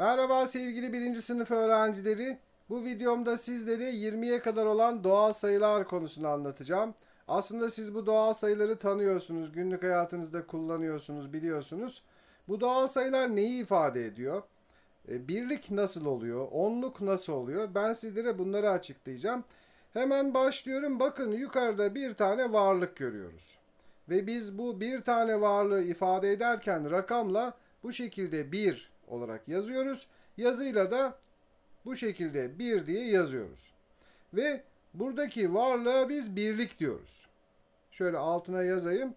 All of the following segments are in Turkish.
Merhaba sevgili birinci sınıf öğrencileri. Bu videomda sizlere 20'ye kadar olan doğal sayılar konusunu anlatacağım. Aslında siz bu doğal sayıları tanıyorsunuz, günlük hayatınızda kullanıyorsunuz, biliyorsunuz. Bu doğal sayılar neyi ifade ediyor? E, birlik nasıl oluyor? Onluk nasıl oluyor? Ben sizlere bunları açıklayacağım. Hemen başlıyorum. Bakın yukarıda bir tane varlık görüyoruz. Ve biz bu bir tane varlığı ifade ederken rakamla bu şekilde 1, olarak yazıyoruz. Yazıyla da bu şekilde 1 diye yazıyoruz. Ve buradaki varlığa biz birlik diyoruz. Şöyle altına yazayım.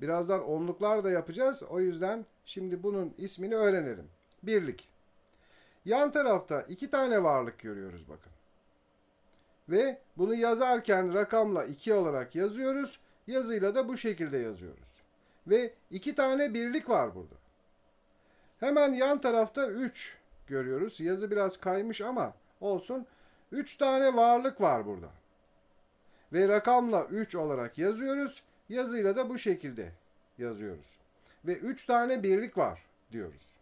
Birazdan onluklar da yapacağız. O yüzden şimdi bunun ismini öğrenelim. Birlik. Yan tarafta iki tane varlık görüyoruz bakın. Ve bunu yazarken rakamla 2 olarak yazıyoruz. Yazıyla da bu şekilde yazıyoruz. Ve iki tane birlik var burada. Hemen yan tarafta 3 görüyoruz. Yazı biraz kaymış ama olsun. 3 tane varlık var burada. Ve rakamla 3 olarak yazıyoruz. Yazıyla da bu şekilde yazıyoruz. Ve 3 tane birlik var diyoruz.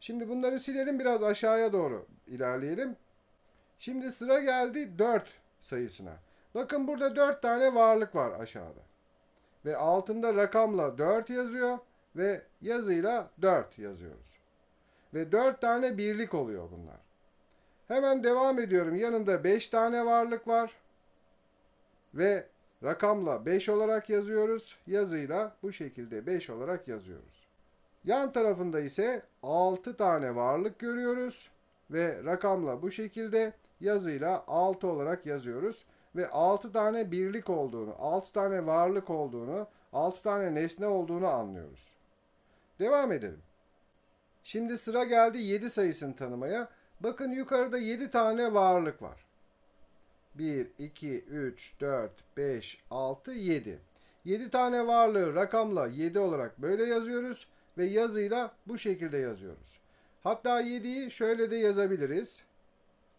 Şimdi bunları silelim biraz aşağıya doğru ilerleyelim. Şimdi sıra geldi 4 sayısına. Bakın burada 4 tane varlık var aşağıda. Ve altında rakamla 4 yazıyor ve yazıyla 4 yazıyoruz. Ve 4 tane birlik oluyor bunlar. Hemen devam ediyorum. Yanında 5 tane varlık var. Ve rakamla 5 olarak yazıyoruz. Yazıyla bu şekilde 5 olarak yazıyoruz. Yan tarafında ise 6 tane varlık görüyoruz. Ve rakamla bu şekilde yazıyla 6 olarak yazıyoruz. Ve 6 tane birlik olduğunu, 6 tane varlık olduğunu, 6 tane nesne olduğunu anlıyoruz. Devam edelim. Şimdi sıra geldi 7 sayısını tanımaya. Bakın yukarıda 7 tane varlık var. 1, 2, 3, 4, 5, 6, 7. 7 tane varlığı rakamla 7 olarak böyle yazıyoruz ve yazıyla bu şekilde yazıyoruz. Hatta 7'yi şöyle de yazabiliriz.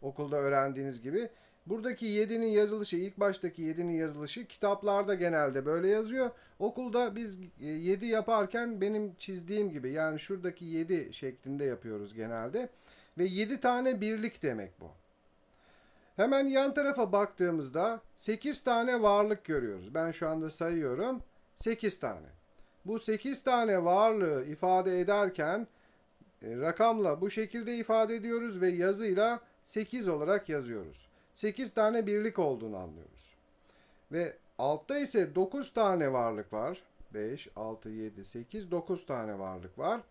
Okulda öğrendiğiniz gibi Buradaki 7'nin yazılışı ilk baştaki 7'nin yazılışı kitaplarda genelde böyle yazıyor. Okulda biz 7 e, yaparken benim çizdiğim gibi yani şuradaki 7 şeklinde yapıyoruz genelde. Ve 7 tane birlik demek bu. Hemen yan tarafa baktığımızda 8 tane varlık görüyoruz. Ben şu anda sayıyorum. 8 tane. Bu 8 tane varlığı ifade ederken e, rakamla bu şekilde ifade ediyoruz ve yazıyla 8 olarak yazıyoruz. 8 tane birlik olduğunu anlıyoruz. Ve altta ise 9 tane varlık var. 5, 6, 7, 8, 9 tane varlık var.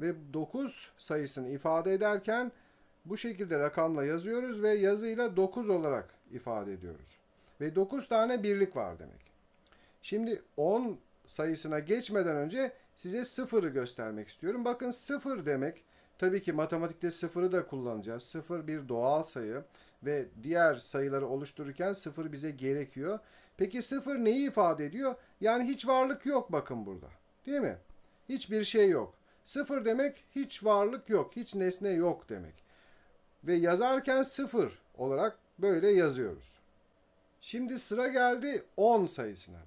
Ve 9 sayısını ifade ederken bu şekilde rakamla yazıyoruz ve yazıyla 9 olarak ifade ediyoruz. Ve 9 tane birlik var demek. Şimdi 10 sayısına geçmeden önce size sıfırı göstermek istiyorum. Bakın sıfır demek tabii ki matematikte sıfırı da kullanacağız. Sıfır bir doğal sayı ve diğer sayıları oluştururken sıfır bize gerekiyor. Peki sıfır neyi ifade ediyor? Yani hiç varlık yok bakın burada. Değil mi? Hiçbir şey yok. Sıfır demek hiç varlık yok, hiç nesne yok demek. Ve yazarken sıfır olarak böyle yazıyoruz. Şimdi sıra geldi 10 sayısına.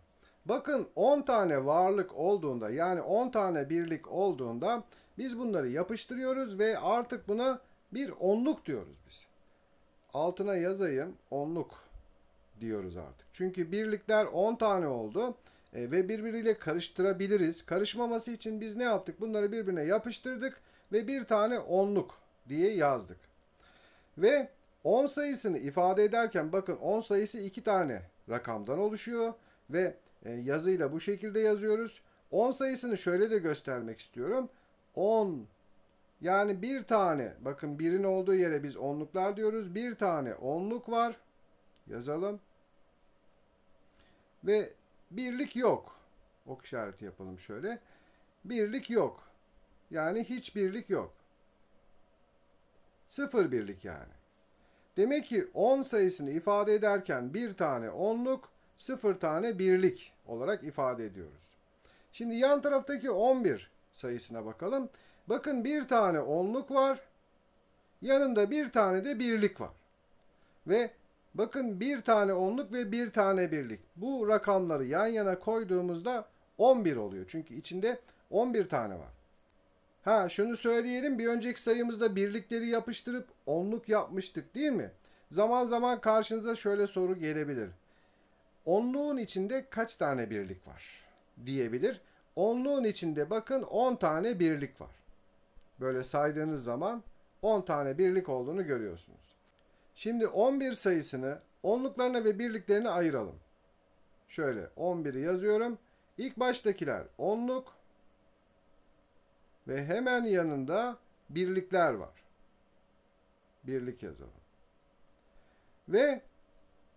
Bakın 10 tane varlık olduğunda yani 10 tane birlik olduğunda biz bunları yapıştırıyoruz ve artık buna bir onluk diyoruz biz altına yazayım onluk diyoruz artık. Çünkü birlikler 10 tane oldu e, ve birbiriyle karıştırabiliriz. Karışmaması için biz ne yaptık? Bunları birbirine yapıştırdık ve bir tane onluk diye yazdık. Ve 10 sayısını ifade ederken bakın 10 sayısı 2 tane rakamdan oluşuyor ve e, yazıyla bu şekilde yazıyoruz. 10 sayısını şöyle de göstermek istiyorum. 10 yani bir tane bakın birin olduğu yere biz onluklar diyoruz. Bir tane onluk var. Yazalım. Ve birlik yok. Ok işareti yapalım şöyle. Birlik yok. Yani hiç birlik yok. Sıfır birlik yani. Demek ki 10 sayısını ifade ederken bir tane onluk, sıfır tane birlik olarak ifade ediyoruz. Şimdi yan taraftaki 11 sayısına bakalım. Bakın bir tane onluk var. Yanında bir tane de birlik var. Ve bakın bir tane onluk ve bir tane birlik. Bu rakamları yan yana koyduğumuzda 11 oluyor. Çünkü içinde 11 tane var. Ha şunu söyleyelim bir önceki sayımızda birlikleri yapıştırıp onluk yapmıştık değil mi? Zaman zaman karşınıza şöyle soru gelebilir. Onluğun içinde kaç tane birlik var? Diyebilir. Onluğun içinde bakın 10 tane birlik var. Böyle saydığınız zaman 10 tane birlik olduğunu görüyorsunuz. Şimdi 11 sayısını onluklarına ve birliklerine ayıralım. Şöyle 11'i yazıyorum. İlk baştakiler onluk ve hemen yanında birlikler var. Birlik yazalım. Ve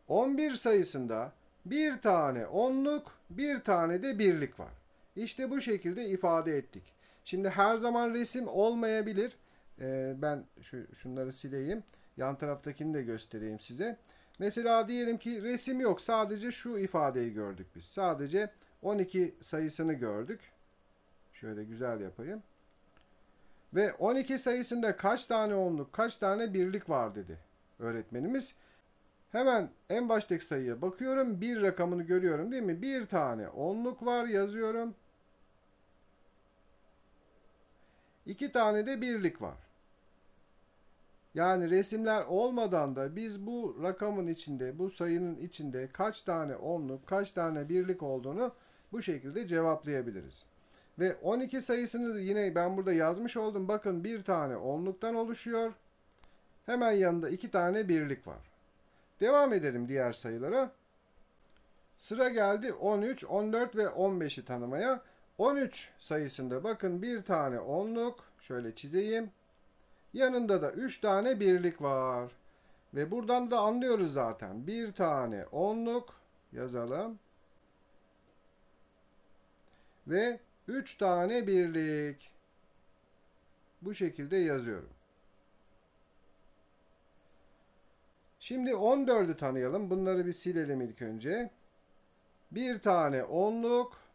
11 sayısında bir tane onluk, bir tane de birlik var. İşte bu şekilde ifade ettik. Şimdi her zaman resim olmayabilir. Ee, ben şu şunları sileyim. Yan taraftakini de göstereyim size. Mesela diyelim ki resim yok. Sadece şu ifadeyi gördük biz. Sadece 12 sayısını gördük. Şöyle güzel yapayım. Ve 12 sayısında kaç tane onluk, kaç tane birlik var dedi öğretmenimiz. Hemen en baştaki sayıya bakıyorum. Bir rakamını görüyorum değil mi? Bir tane onluk var yazıyorum. İki tane de birlik var. Yani resimler olmadan da biz bu rakamın içinde, bu sayının içinde kaç tane onluk, kaç tane birlik olduğunu bu şekilde cevaplayabiliriz. Ve 12 sayısını yine ben burada yazmış oldum. Bakın bir tane onluktan oluşuyor. Hemen yanında iki tane birlik var. Devam edelim diğer sayılara. Sıra geldi 13, 14 ve 15'i tanımaya. 13 sayısında bakın bir tane onluk şöyle çizeyim. Yanında da 3 tane birlik var. Ve buradan da anlıyoruz zaten. Bir tane onluk yazalım. Ve 3 tane birlik. Bu şekilde yazıyorum. Şimdi 14'ü tanıyalım. Bunları bir silelim ilk önce. Bir tane onluk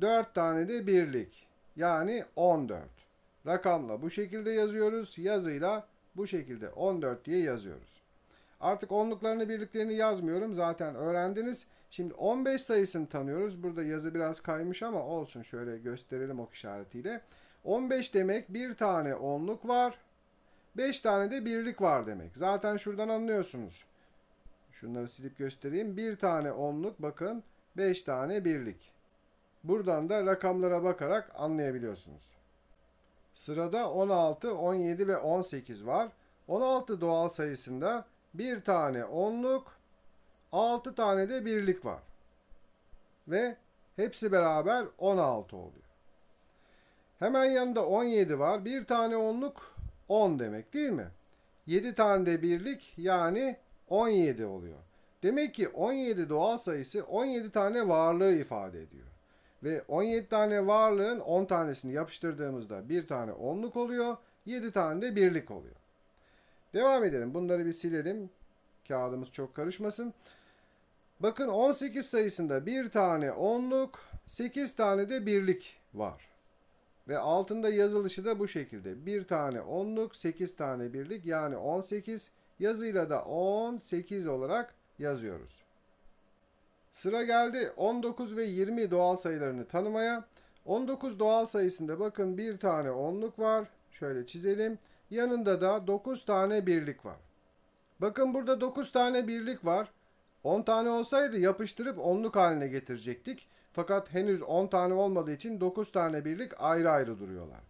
4 tane de birlik. Yani 14. Rakamla bu şekilde yazıyoruz. Yazıyla bu şekilde 14 diye yazıyoruz. Artık onluklarını birliklerini yazmıyorum. Zaten öğrendiniz. Şimdi 15 sayısını tanıyoruz. Burada yazı biraz kaymış ama olsun. Şöyle gösterelim ok işaretiyle. 15 demek bir tane onluk var. 5 tane de birlik var demek. Zaten şuradan anlıyorsunuz. Şunları silip göstereyim. Bir tane onluk bakın. 5 tane birlik. Buradan da rakamlara bakarak anlayabiliyorsunuz. Sırada 16, 17 ve 18 var. 16 doğal sayısında bir tane onluk, 6 tane de birlik var. Ve hepsi beraber 16 oluyor. Hemen yanında 17 var. Bir tane onluk 10 demek değil mi? 7 tane de birlik yani 17 oluyor. Demek ki 17 doğal sayısı 17 tane varlığı ifade ediyor. Ve 17 tane varlığın 10 tanesini yapıştırdığımızda bir tane onluk oluyor. 7 tane de birlik oluyor. Devam edelim. Bunları bir silelim. Kağıdımız çok karışmasın. Bakın 18 sayısında bir tane onluk, 8 tane de birlik var. Ve altında yazılışı da bu şekilde. Bir tane onluk, 8 tane birlik yani 18. Yazıyla da 18 olarak yazıyoruz. Sıra geldi 19 ve 20 doğal sayılarını tanımaya. 19 doğal sayısında bakın bir tane onluk var. Şöyle çizelim. Yanında da 9 tane birlik var. Bakın burada 9 tane birlik var. 10 tane olsaydı yapıştırıp onluk haline getirecektik. Fakat henüz 10 tane olmadığı için 9 tane birlik ayrı ayrı duruyorlar.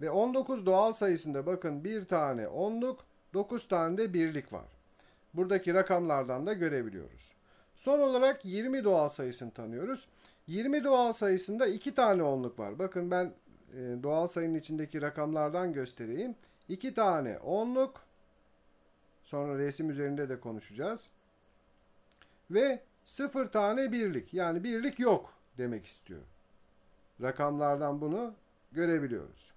Ve 19 doğal sayısında bakın bir tane onluk, 9 tane de birlik var. Buradaki rakamlardan da görebiliyoruz. Son olarak 20 doğal sayısını tanıyoruz. 20 doğal sayısında 2 tane onluk var. Bakın ben e, doğal sayının içindeki rakamlardan göstereyim. 2 tane onluk. Sonra resim üzerinde de konuşacağız. Ve 0 tane birlik. Yani birlik yok demek istiyor. Rakamlardan bunu görebiliyoruz.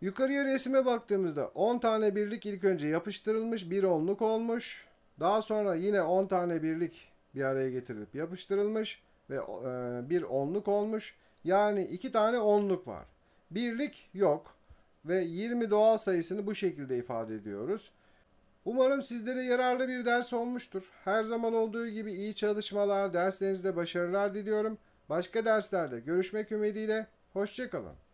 Yukarıya resime baktığımızda 10 tane birlik ilk önce yapıştırılmış, bir onluk olmuş. Daha sonra yine 10 tane birlik bir araya getirilip yapıştırılmış ve e, bir onluk olmuş. Yani iki tane onluk var. Birlik yok ve 20 doğal sayısını bu şekilde ifade ediyoruz. Umarım sizlere yararlı bir ders olmuştur. Her zaman olduğu gibi iyi çalışmalar, derslerinizde başarılar diliyorum. Başka derslerde görüşmek ümidiyle, hoşçakalın.